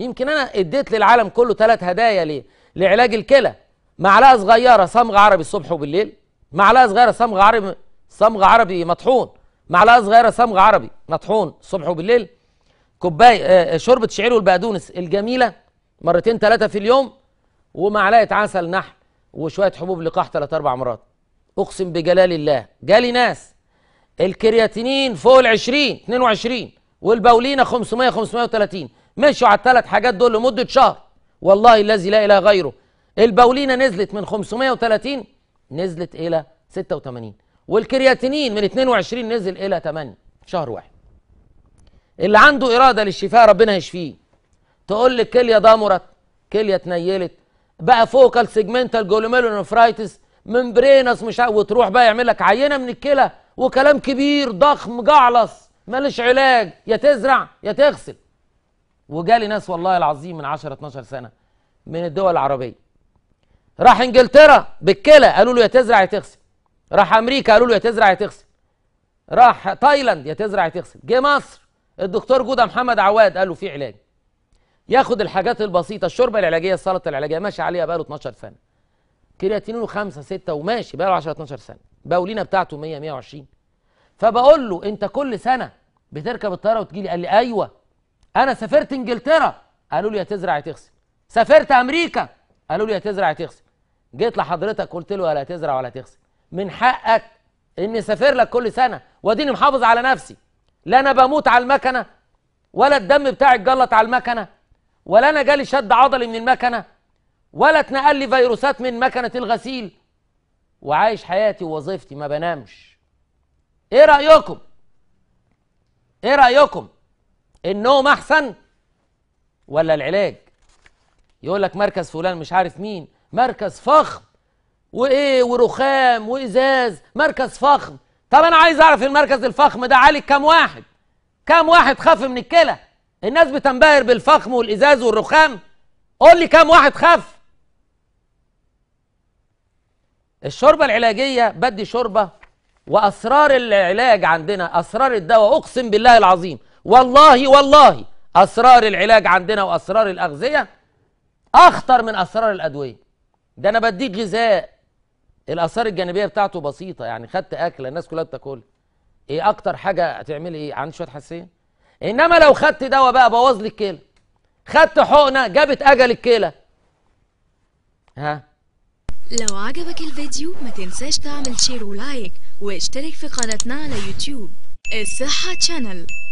يمكن انا اديت للعالم كله ثلاث هدايا ليه لعلاج الكلى معلقه صغيره صمغ عربي الصبح وبالليل معلقه صغيره صمغ عربي صمغ عربي مطحون معلقه صغيره صمغ عربي مطحون الصبح وبالليل كوبايه آه، آه، شوربه شعير والبقدونس الجميله مرتين ثلاثه في اليوم ومعلقه عسل نحل وشويه حبوب لقاح ثلاث اربع مرات اقسم بجلال الله جالي ناس الكرياتينين فوق ال 20 22 والباولينا 500 530 مشوا على الثلاث حاجات دول لمده شهر والله الذي لا اله غيره البولينه نزلت من 530 نزلت الى 86 والكرياتينين من 22 نزل الى 8 شهر واحد اللي عنده اراده للشفاء ربنا يشفيه تقول لك كليه ضمرت كليه اتنيلت بقى فوكال سيجمنتال جلوميرولونفرايتس برينس مش وتروح بقى يعمل لك عينه من الكلى وكلام كبير ضخم جعلص مالش علاج يا تزرع يا تغسل وجالي ناس والله العظيم من 10 12 سنه من الدول العربيه راح انجلترا بالكلى قالوا له يا تزرع يا تغسل راح امريكا قالوا له يا تزرع يا تغسل راح تايلاند يا تزرع يا تغسل جه مصر الدكتور جوده محمد عواد قال له في علاج ياخد الحاجات البسيطه الشوربه العلاجيه السلطه العلاجيه ماشي عليها بقاله 12 سنه كرياتينينه 5 6 وماشي بقاله 10 12 سنه باولينا بتاعته 100 120 فبقول له انت كل سنه بتركب الطياره وتجي لي قال لي ايوه انا سافرت انجلترا قالوا لي يا تزرع يا تغسل سافرت امريكا قالوا لي يا تزرع يا تغسل جيت لحضرتك قلت له لا تزرع ولا تغسل من حقك اني سافر لك كل سنه واديني محافظ على نفسي لا انا بموت على المكنه ولا الدم بتاعي اتجلط على المكنه ولا انا جالي شد عضلي من المكنه ولا اتنقل لي فيروسات من مكنه الغسيل وعايش حياتي ووظيفتي ما بنامش ايه رايكم ايه رايكم النوم احسن ولا العلاج يقول لك مركز فلان مش عارف مين مركز فخم وايه ورخام وازاز مركز فخم طب انا عايز اعرف المركز الفخم ده عالج كام واحد كام واحد خف من الكلى الناس بتنبهر بالفخم والازاز والرخام قول لي كام واحد خف الشوربه العلاجيه بدي شوربه واسرار العلاج عندنا اسرار الدواء اقسم بالله العظيم والله والله أسرار العلاج عندنا وأسرار الأغذية أخطر من أسرار الأدوية ده أنا بديك غذاء الآثار الجانبية بتاعته بسيطة يعني خدت أكلة الناس كلها بتاكلها إيه أكتر حاجة هتعملي إيه عندي شوية حساسية إنما لو خدت دواء بقى بوظ لي الكلى خدت حقنة جابت أجل الكلى ها لو عجبك الفيديو ما تنساش تعمل شير ولايك واشترك في قناتنا على يوتيوب الصحة تشانل